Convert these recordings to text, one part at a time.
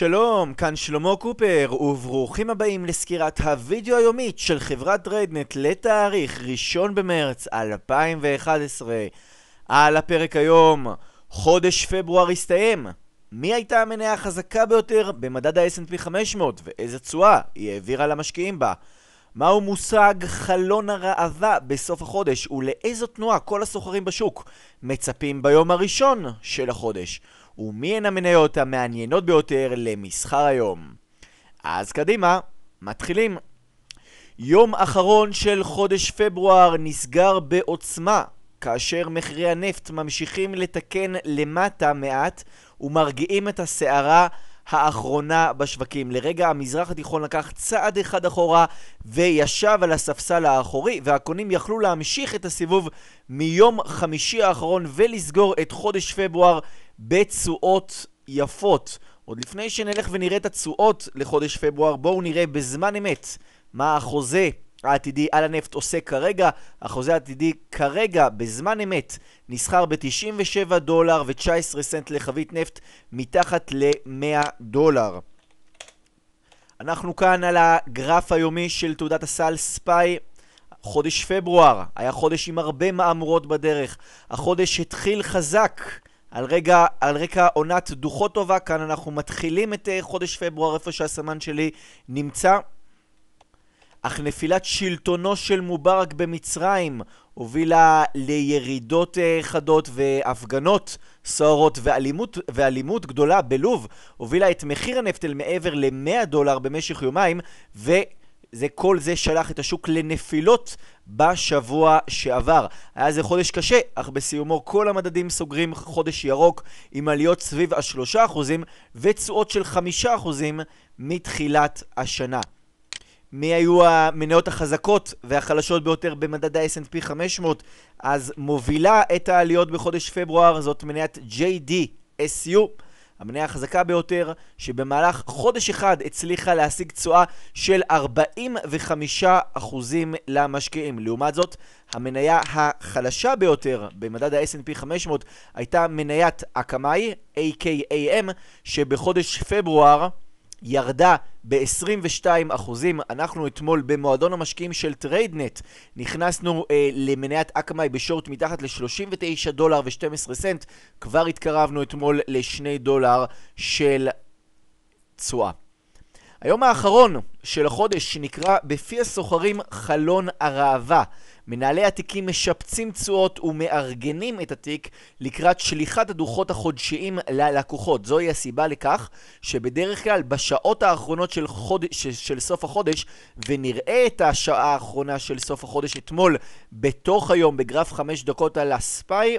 שלום, כאן שלמה קופר, וברוכים הבאים לסקירת הוידאו היומית של חברת רדנט לתאריך ראשון במרץ 2011. על הפרק היום, חודש פברואר הסתיים. מי הייתה המניה החזקה ביותר במדד ה-S&P 500 ואיזה תשואה היא העבירה למשקיעים בה? מהו מושג חלון הראווה בסוף החודש ולאיזו תנועה כל הסוחרים בשוק מצפים ביום הראשון של החודש? הן המניות המעניינות ביותר למסחר היום. אז קדימה, מתחילים. יום אחרון של חודש פברואר נסגר בעוצמה, כאשר מחירי הנפט ממשיכים לתקן למטה מעט ומרגיעים את הסערה האחרונה בשווקים. לרגע המזרח התיכון לקח צעד אחד אחורה וישב על הספסל האחורי, והקונים יכלו להמשיך את הסיבוב מיום חמישי האחרון ולסגור את חודש פברואר בתשואות יפות. עוד לפני שנלך ונראה את התשואות לחודש פברואר, בואו נראה בזמן אמת מה החוזה העתידי על הנפט עושה כרגע, החוזה העתידי כרגע, בזמן אמת, נסחר ב-97 דולר ו-19 סנט לחבית נפט, מתחת ל-100 דולר. אנחנו כאן על הגרף היומי של תעודת הסל ספיי. חודש פברואר היה חודש עם הרבה מהמורות בדרך. החודש התחיל חזק. על, רגע, על רקע עונת דוחות טובה, כאן אנחנו מתחילים את אה, חודש פברואר, איפה שהסמן שלי נמצא. אך נפילת שלטונו של מובארק במצרים הובילה לירידות אה, חדות והפגנות סוערות ואלימות, ואלימות גדולה בלוב הובילה את מחיר הנפט אל מעבר ל-100 דולר במשך יומיים ו... זה כל זה שלח את השוק לנפילות בשבוע שעבר. היה זה חודש קשה, אך בסיומו כל המדדים סוגרים חודש ירוק עם עליות סביב ה-3% ותשואות של 5% מתחילת השנה. מי היו המניות החזקות והחלשות ביותר במדד ה-S&P 500, אז מובילה את העליות בחודש פברואר זאת מניית JDSU, המניה החזקה ביותר, שבמהלך חודש אחד הצליחה להשיג תשואה של 45% למשקיעים. לעומת זאת, המניה החלשה ביותר במדד ה-S&P 500 הייתה מניית אקמאי, AKAM, שבחודש פברואר ירדה ב-22 אחוזים. אנחנו אתמול במועדון המשקיעים של טריידנט נכנסנו אה, למניית אקמאי בשורט מתחת ל-39 דולר ו-12 סנט. כבר התקרבנו אתמול ל-2 דולר של תשואה. היום האחרון של החודש נקרא בפי הסוחרים חלון הראווה. מנהלי התיקים משפצים תשואות ומארגנים את התיק לקראת שליחת הדוחות החודשיים ללקוחות. זוהי הסיבה לכך שבדרך כלל בשעות האחרונות של, חוד... ש... של סוף החודש, ונראה את השעה האחרונה של סוף החודש אתמול בתוך היום בגרף 5 דקות על הספיי,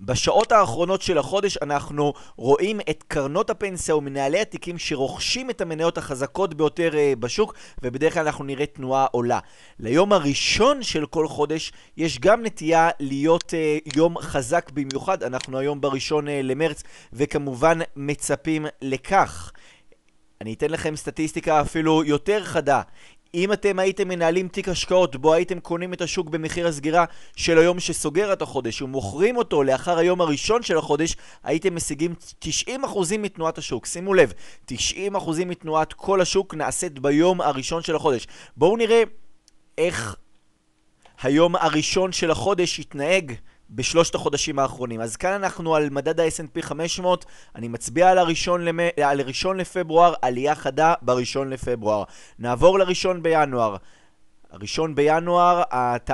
בשעות האחרונות של החודש אנחנו רואים את קרנות הפנסיה ומנהלי התיקים שרוכשים את המניות החזקות ביותר אה, בשוק, ובדרך כלל אנחנו נראה תנועה עולה. ליום הראשון של כל חודש יש גם נטייה להיות אה, יום חזק במיוחד, אנחנו היום בראשון אה, למרץ, וכמובן מצפים לכך. אני אתן לכם סטטיסטיקה אפילו יותר חדה. אם אתם הייתם מנהלים תיק השקעות בו הייתם קונים את השוק במחיר הסגירה של היום שסוגר את החודש ומוכרים אותו לאחר היום הראשון של החודש, הייתם משיגים 90% מתנועת השוק. שימו לב, 90% מתנועת כל השוק נעשית ביום הראשון של החודש. בואו נראה איך היום הראשון של החודש יתנהג בשלושת החודשים האחרונים. אז כאן אנחנו על מדד ה-S&P 500, אני מצביע על הראשון, למ... על הראשון לפברואר, עלייה חדה בראשון לפברואר. נעבור לראשון בינואר. הראשון בינואר, הת...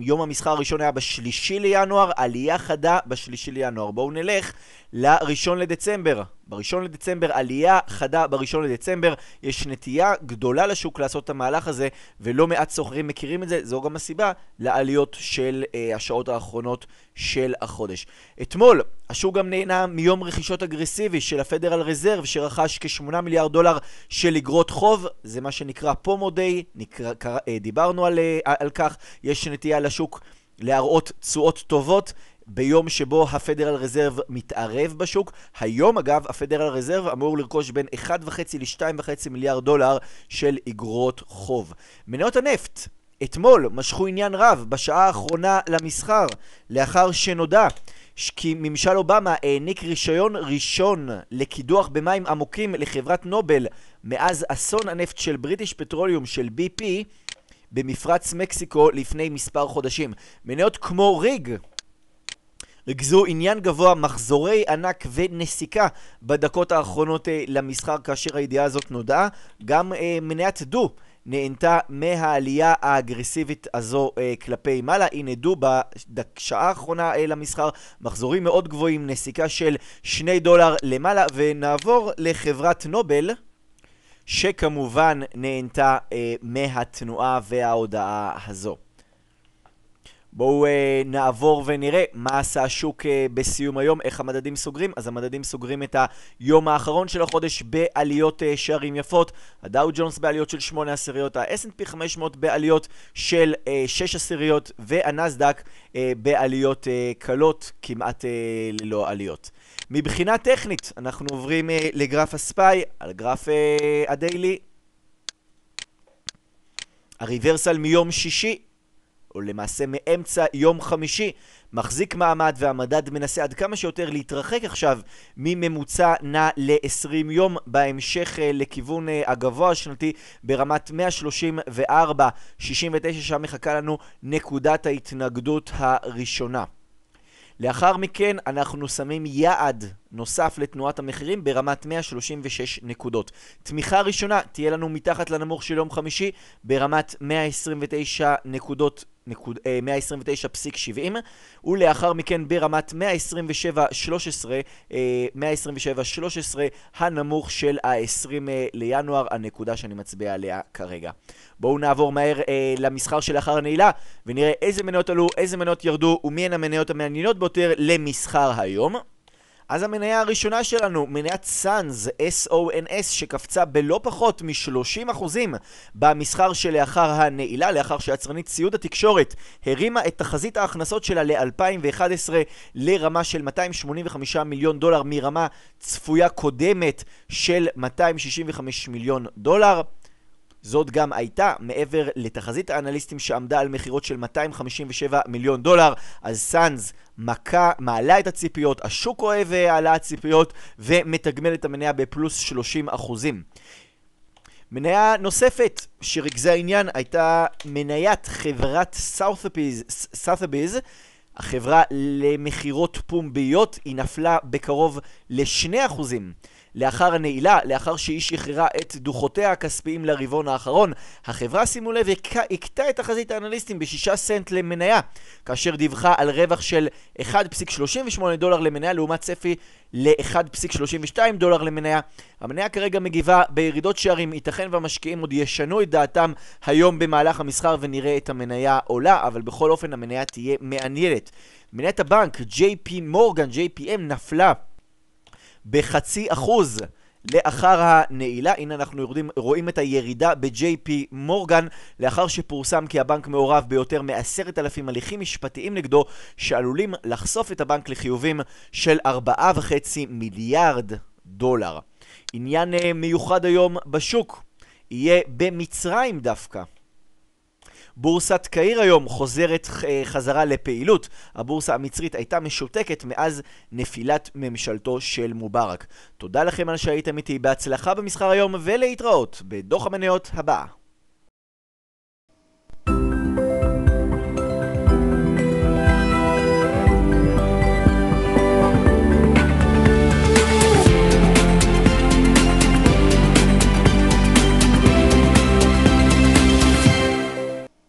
יום המסחר הראשון היה בשלישי לינואר, עלייה חדה בשלישי לינואר. בואו נלך לראשון לדצמבר. בראשון לדצמבר, עלייה חדה בראשון לדצמבר, יש נטייה גדולה לשוק לעשות את המהלך הזה, ולא מעט סוחרים מכירים את זה, זו גם הסיבה לעליות של אה, השעות האחרונות של החודש. אתמול השוק גם נהנה מיום רכישות אגרסיבי של הפדרל רזרב, שרכש כ-8 מיליארד דולר של אגרות חוב, זה מה שנקרא פומו דיי, אה, דיברנו על, אה, על כך, יש נטייה לשוק להראות תשואות טובות. ביום שבו הפדרל רזרב מתערב בשוק. היום, אגב, הפדרל רזרב אמור לרכוש בין 1.5 ל-2.5 מיליארד דולר של אגרות חוב. מניות הנפט אתמול משכו עניין רב בשעה האחרונה למסחר, לאחר שנודע כי ממשל אובמה העניק רישיון ראשון לקידוח במים עמוקים לחברת נובל מאז אסון הנפט של בריטיש פטרוליום של BP במפרץ מקסיקו לפני מספר חודשים. מניות כמו ריג ריכזו עניין גבוה, מחזורי ענק ונסיקה בדקות האחרונות אה, למסחר כאשר הידיעה הזאת נודעה. גם אה, מניית דו נהנתה מהעלייה האגרסיבית הזו אה, כלפי מעלה. הנה דו בשעה האחרונה אה, למסחר, מחזורים מאוד גבוהים, נסיקה של שני דולר למעלה, ונעבור לחברת נובל. שכמובן נהנתה אה, מהתנועה וההודעה הזו. בואו uh, נעבור ונראה מה עשה השוק uh, בסיום היום, איך המדדים סוגרים. אז המדדים סוגרים את היום האחרון של החודש בעליות uh, שערים יפות. הדאו ג'ונס בעליות של 8 עשיריות, ה-S&P 500 בעליות של uh, 6 עשיריות, והנסדק uh, בעליות uh, קלות, כמעט uh, ללא עליות. מבחינה טכנית, אנחנו עוברים uh, לגרף הספיי, על גרף uh, הדיילי. הריברסל מיום שישי, או למעשה מאמצע יום חמישי, מחזיק מעמד והמדד מנסה עד כמה שיותר להתרחק עכשיו מממוצע נע ל-20 יום בהמשך אה, לכיוון אה, הגבוה השנתי ברמת 134.69 שם מחכה לנו נקודת ההתנגדות הראשונה. לאחר מכן אנחנו שמים יעד נוסף לתנועת המחירים ברמת 136 נקודות. תמיכה ראשונה תהיה לנו מתחת לנמוך של יום חמישי ברמת 129 נקודות 129.70, אה, ולאחר מכן ברמת 127.13, 127.13 אה, הנמוך של ה-20 אה, לינואר, הנקודה שאני מצביע עליה כרגע. בואו נעבור מהר אה, למסחר שלאחר הנעילה, ונראה איזה מניות עלו, איזה מניות ירדו, ומי הן המניות המעניינות ביותר למסחר היום. אז המניה הראשונה שלנו, מניית סאנז, S-O-N-S, שקפצה בלא פחות מ-30% במסחר שלאחר הנעילה, לאחר שיצרנית ציוד התקשורת הרימה את תחזית ההכנסות שלה ל-2011 לרמה של 285 מיליון דולר מרמה צפויה קודמת של 265 מיליון דולר. זאת גם הייתה מעבר לתחזית האנליסטים שעמדה על מכירות של 257 מיליון דולר, אז סאנז מכה, מעלה את הציפיות, השוק אוהב אה, העלאת ציפיות ומתגמל את המניה בפלוס 30 אחוזים. מניה נוספת שריכזה העניין הייתה מניית חברת סאות'ביז, החברה למכירות פומביות, היא נפלה בקרוב ל-2 אחוזים. לאחר הנעילה, לאחר שהיא שחררה את דוחותיה הכספיים לרבעון האחרון, החברה, שימו לב, הכתה את תחזית האנליסטים ב-6 סנט למניה, כאשר דיווחה על רווח של 1.38 דולר למניה לעומת צפי ל-1.32 דולר למניה. המניה כרגע מגיבה בירידות שערים, ייתכן והמשקיעים עוד ישנו את דעתם היום במהלך המסחר ונראה את המניה עולה, אבל בכל אופן המניה תהיה מעניינת. מניית הבנק JP מורגן, JPM, נפלה בחצי אחוז. לאחר הנעילה, הנה אנחנו יורדים, רואים את הירידה ב-JP מורגן לאחר שפורסם כי הבנק מעורב ביותר מ-10,000 הליכים משפטיים נגדו שעלולים לחשוף את הבנק לחיובים של 4.5 מיליארד דולר. עניין אה, מיוחד היום בשוק יהיה במצרים דווקא. בורסת קהיר היום חוזרת אה, חזרה לפעילות. הבורסה המצרית הייתה משותקת מאז נפילת ממשלתו של מובארק. תודה לכם על שהייתם איתי, בהצלחה במסחר היום ולהתראות בדוח המניות הבא.